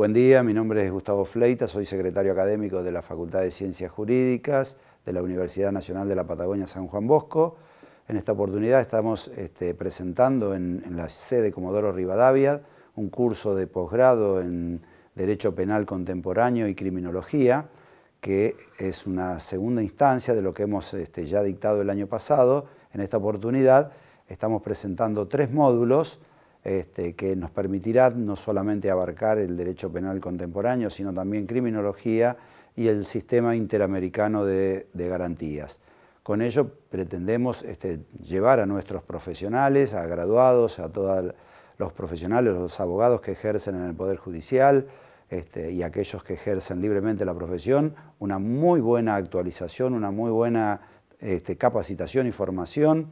Buen día, mi nombre es Gustavo Fleita, soy secretario académico de la Facultad de Ciencias Jurídicas de la Universidad Nacional de la Patagonia San Juan Bosco. En esta oportunidad estamos este, presentando en, la sede Comodoro Rivadavia un curso de posgrado en Derecho Penal Contemporáneo y Criminología, que es una segunda instancia de lo que hemos este, ya dictado el año pasado. En esta oportunidad estamos presentando tres módulos este, que nos permitirá no solamente abarcar el derecho penal contemporáneo, sino también criminología y el sistema interamericano de, garantías. Con ello pretendemos este, llevar a nuestros profesionales, a graduados, a todos los profesionales, los abogados que ejercen en el Poder Judicial este, y aquellos que ejercen libremente la profesión, una muy buena actualización, una muy buena capacitación y formación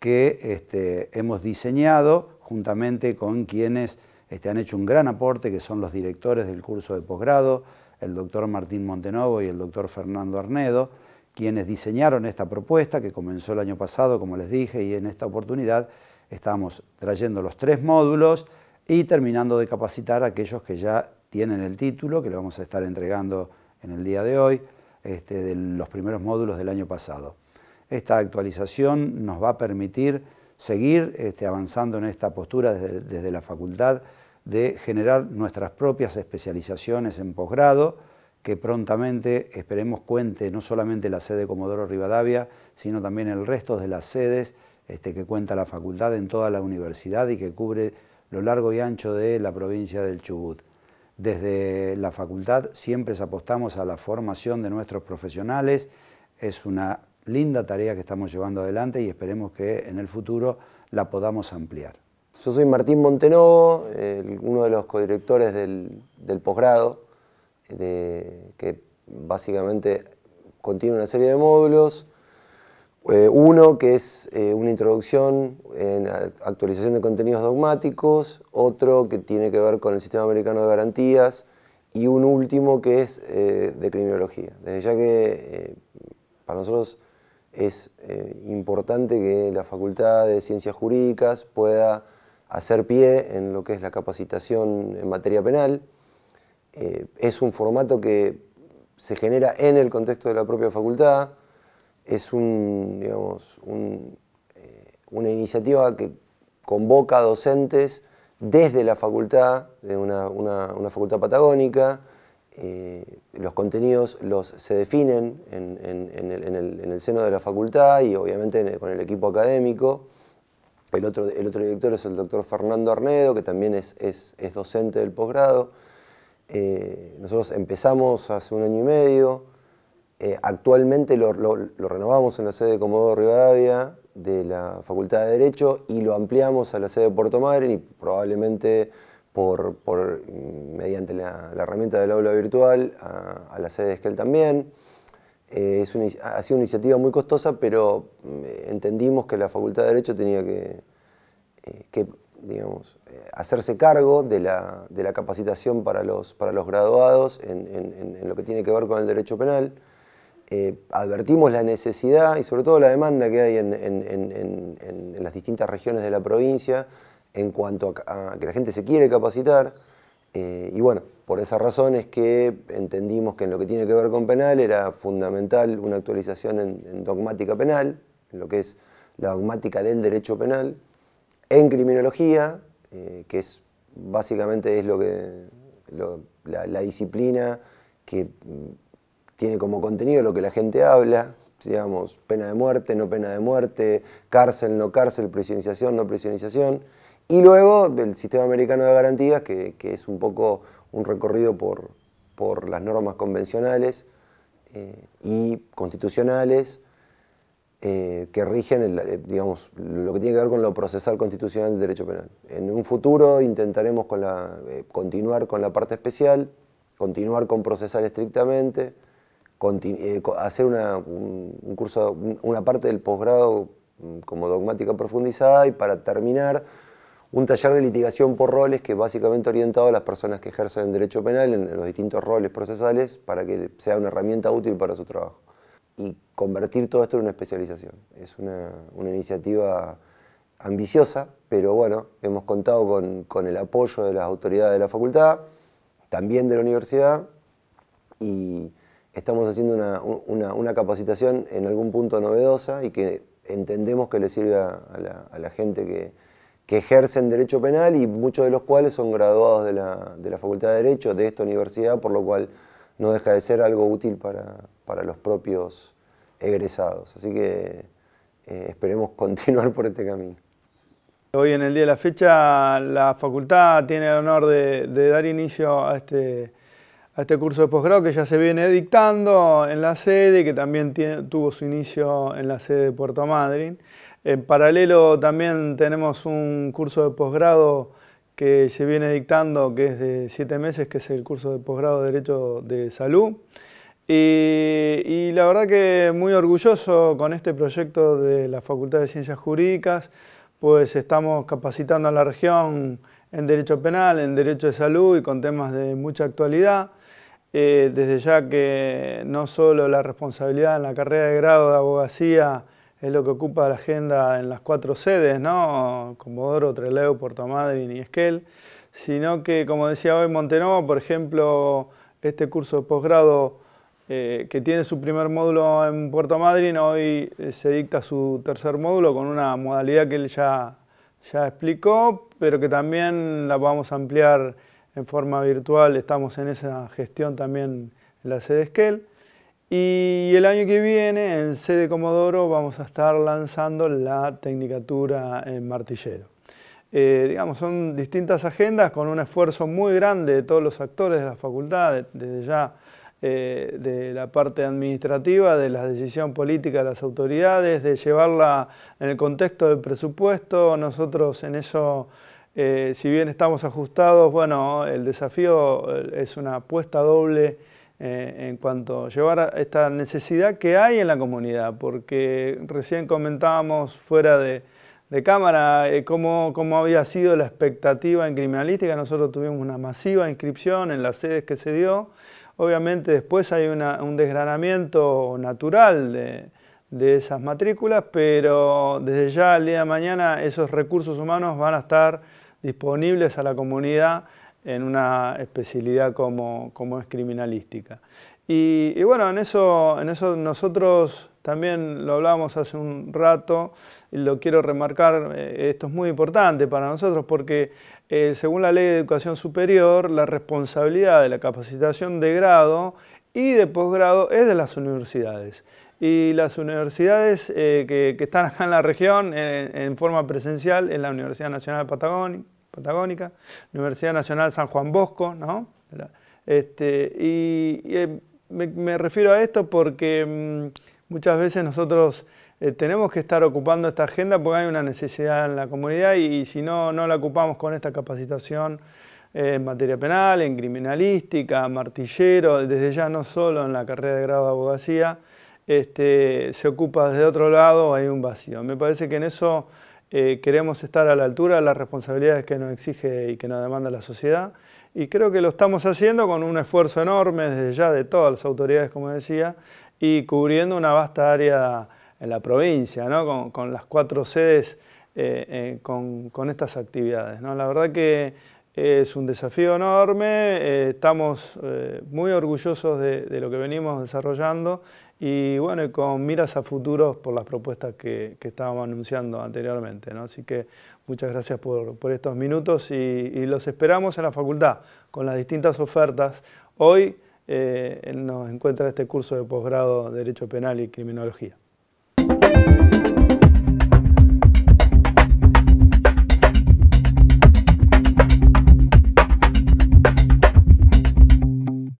que hemos diseñado juntamente con quienes este, han hecho un gran aporte, que son los directores del curso de posgrado, el doctor Martín Montenovo y el doctor Fernando Arnedo, quienes diseñaron esta propuesta que comenzó el año pasado, como les dije, y en esta oportunidad estamos trayendo los tres módulos y terminando de capacitar a aquellos que ya tienen el título, que le vamos a estar entregando en el día de hoy, este, de los primeros módulos del año pasado. Esta actualización nos va a permitir seguir este, avanzando en esta postura desde, la facultad de generar nuestras propias especializaciones en posgrado, que prontamente esperemos cuente no solamente la sede Comodoro Rivadavia, sino también el resto de las sedes este, que cuenta la facultad en toda la universidad y que cubre lo largo y ancho de la provincia del Chubut. Desde la facultad siempre apostamos a la formación de nuestros profesionales, es una linda tarea que estamos llevando adelante y esperemos que en el futuro la podamos ampliar. Yo soy Martín Montenovo, uno de los codirectores del, del posgrado, que básicamente contiene una serie de módulos. Eh, uno que es eh, una introducción en actualización de contenidos dogmáticos, otro que tiene que ver con el sistema americano de garantías y un último que es eh, de criminología. Desde ya que para nosotros es eh, importante que la Facultad de Ciencias Jurídicas pueda hacer pie en lo que es la capacitación en materia penal. Eh, es un formato que se genera en el contexto de la propia facultad, es un, eh, una iniciativa que convoca docentes desde la facultad, de una, una facultad patagónica, eh, los contenidos los, se definen en, el, seno de la facultad y obviamente con el equipo académico. El otro, director es el doctor Fernando Arnedo, que también es, docente del posgrado. Eh, nosotros empezamos hace un año y medio, eh, actualmente lo, renovamos en la sede de Comodoro Rivadavia de la Facultad de Derecho y lo ampliamos a la sede de Puerto Madryn y probablemente por, mediante la, herramienta del aula virtual a, la sede de Esquel también. Eh, es ha sido una iniciativa muy costosa, pero eh, entendimos que la Facultad de Derecho tenía que, eh, que digamos, hacerse cargo de la, de la, capacitación para los, para los graduados en, lo que tiene que ver con el derecho penal. advertimos la necesidad y sobre todo la demanda que hay en, en las distintas regiones de la provincia en cuanto a, que la gente se quiere capacitar. Eh, y bueno, por esas razones que entendimos que en lo que tiene que ver con penal era fundamental una actualización en, dogmática penal, en lo que es la dogmática del derecho penal, en criminología, eh, que es básicamente es lo que la, la, disciplina que mm, tiene como contenido lo que la gente habla, digamos, pena de muerte, no pena de muerte, cárcel, no cárcel, prisionización, no prisionización. Y luego del sistema americano de garantías, que, es un poco un recorrido por, las normas convencionales eh, y constitucionales eh, que rigen eh, digamos, lo que tiene que ver con lo procesal constitucional del derecho penal. En un futuro intentaremos continuar con la parte especial, continuar con procesal estrictamente, hacer un curso, una parte del posgrado mm, como dogmática profundizada y para terminar un taller de litigación por roles que básicamente orientado a las personas que ejercen el derecho penal en los distintos roles procesales para que sea una herramienta útil para su trabajo. Y convertir todo esto en una especialización. Es una, iniciativa ambiciosa, pero bueno, hemos contado con, el apoyo de las autoridades de la facultad, también de la universidad, y estamos haciendo una, capacitación en algún punto novedosa y que entendemos que le sirve a la gente que, que ejercen derecho penal y muchos de los cuales son graduados de la, Facultad de Derecho de esta universidad, por lo cual no deja de ser algo útil para, los propios egresados. Así que eh, esperemos continuar por este camino. Hoy en el día de la fecha la facultad tiene el honor de, dar inicio este, a este, curso de posgrado que ya se viene dictando en la sede, y que también tuvo su inicio en la sede de Puerto Madryn. En paralelo también tenemos un curso de posgrado que se viene dictando, que es de siete meses, que es el curso de posgrado de Derecho de Salud. Y, la verdad que muy orgulloso con este proyecto de la Facultad de Ciencias Jurídicas, pues estamos capacitando a la región en Derecho Penal, en Derecho de Salud y con temas de mucha actualidad. Eh, desde ya que no solo la responsabilidad en la carrera de grado de abogacía es lo que ocupa la agenda en las cuatro sedes, ¿no? Comodoro, Trelew, Puerto Madryn y Esquel, sino que, como decía hoy Montenovo, por ejemplo, este curso de posgrado eh, que tiene su primer módulo en Puerto Madryn, hoy eh, se dicta su tercer módulo con una modalidad que él ya, ya explicó, pero que también la vamos a ampliar en forma virtual, estamos en esa gestión también en la sede Esquel. Y el año que viene en sede Comodoro vamos a estar lanzando la Tecnicatura en Martillero. Eh, digamos, son distintas agendas con un esfuerzo muy grande de todos los actores de la facultad, desde ya eh, de la parte administrativa, de la decisión política de las autoridades, de llevarla en el contexto del presupuesto. Nosotros en eso, eh, si bien estamos ajustados, bueno, el desafío es una apuesta doble eh, en cuanto a llevar esta necesidad que hay en la comunidad, porque recién comentábamos fuera de, cámara eh, cómo, había sido la expectativa en criminalística. Nosotros tuvimos una masiva inscripción en las sedes que se dio. Obviamente después hay un desgranamiento natural de, de esas matrículas, pero desde ya el día de mañana esos recursos humanos van a estar disponibles a la comunidad en una especialidad como, como es criminalística. Y, bueno, en eso, en eso nosotros también lo hablábamos hace un rato y lo quiero remarcar, eh, esto es muy importante para nosotros porque eh, según la ley de educación superior, la responsabilidad de la capacitación de grado y de posgrado es de las universidades. Y las universidades eh, que, están acá en la región en, en forma presencial es la Universidad Nacional de Patagonia, Patagónica, Universidad Nacional San Juan Bosco, ¿no? Este, y, eh, me, refiero a esto porque mm, muchas veces nosotros eh, tenemos que estar ocupando esta agenda porque hay una necesidad en la comunidad y, si no, no la ocupamos con esta capacitación eh, en materia penal, en criminalística, martillero, desde ya no solo en la carrera de grado de abogacía, este, se ocupa desde otro lado, hay un vacío. Me parece que en eso eh, queremos estar a la altura de las responsabilidades que nos exige y que nos demanda la sociedad y creo que lo estamos haciendo con un esfuerzo enorme desde ya de todas las autoridades, como decía, y cubriendo una vasta área en la provincia, ¿no? con, con, las cuatro sedes eh, eh, con, con, estas actividades. ¿no? La verdad que es un desafío enorme, eh, estamos eh, muy orgullosos de, lo que venimos desarrollando y bueno, con miras a futuros por las propuestas que, estábamos anunciando anteriormente. Así que muchas gracias por, estos minutos y, los esperamos en la facultad con las distintas ofertas. Hoy eh, nos encuentra este curso de posgrado de Derecho Penal y Criminología.